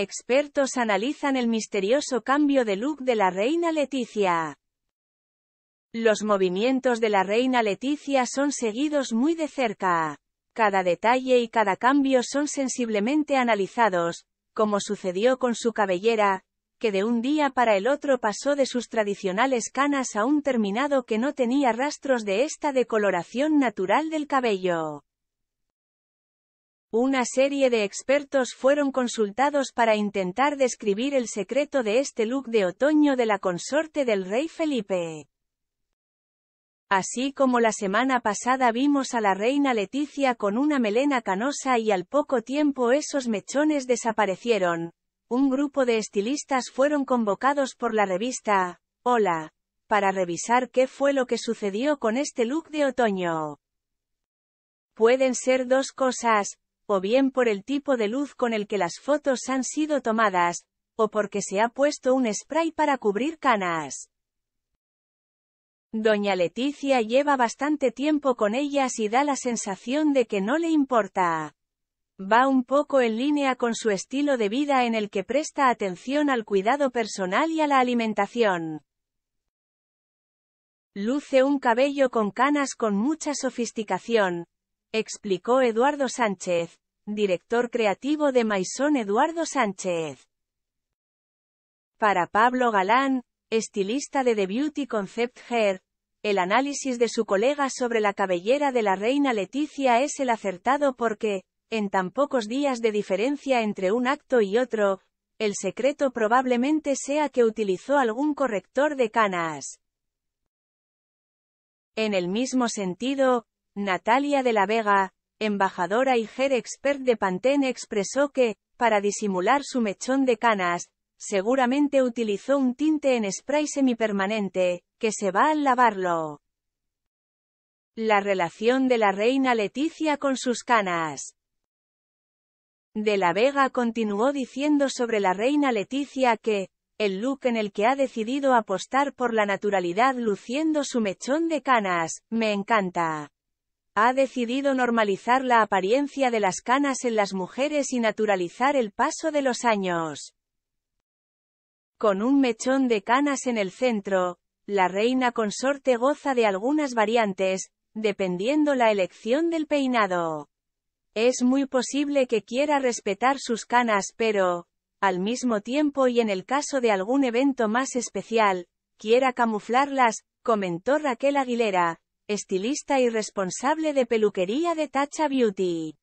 Expertos analizan el misterioso cambio de look de la reina Leticia. Los movimientos de la reina Leticia son seguidos muy de cerca. Cada detalle y cada cambio son sensiblemente analizados, como sucedió con su cabellera, que de un día para el otro pasó de sus tradicionales canas a un terminado que no tenía rastros de esta decoloración natural del cabello. Una serie de expertos fueron consultados para intentar describir el secreto de este look de otoño de la consorte del rey Felipe. Así como la semana pasada vimos a la reina Leticia con una melena canosa y al poco tiempo esos mechones desaparecieron, un grupo de estilistas fueron convocados por la revista, Hola, para revisar qué fue lo que sucedió con este look de otoño. Pueden ser dos cosas, o bien por el tipo de luz con el que las fotos han sido tomadas, o porque se ha puesto un spray para cubrir canas. Doña Leticia lleva bastante tiempo con ellas y da la sensación de que no le importa. Va un poco en línea con su estilo de vida en el que presta atención al cuidado personal y a la alimentación. Luce un cabello con canas con mucha sofisticación, explicó Eduardo Sánchez, director creativo de Maison Eduardo Sánchez. Para Pablo Galán, estilista de The Beauty Concept Hair, el análisis de su colega sobre la cabellera de la reina Leticia es el acertado porque, en tan pocos días de diferencia entre un acto y otro, el secreto probablemente sea que utilizó algún corrector de canas. En el mismo sentido, Natalia de la Vega, embajadora y hair expert de Pantene expresó que, para disimular su mechón de canas, seguramente utilizó un tinte en spray semipermanente, que se va al lavarlo. La relación de la reina Leticia con sus canas. De la Vega continuó diciendo sobre la reina Leticia que, el look en el que ha decidido apostar por la naturalidad luciendo su mechón de canas, me encanta ha decidido normalizar la apariencia de las canas en las mujeres y naturalizar el paso de los años. Con un mechón de canas en el centro, la reina consorte goza de algunas variantes, dependiendo la elección del peinado. Es muy posible que quiera respetar sus canas pero, al mismo tiempo y en el caso de algún evento más especial, quiera camuflarlas, comentó Raquel Aguilera, estilista y responsable de peluquería de Tacha Beauty.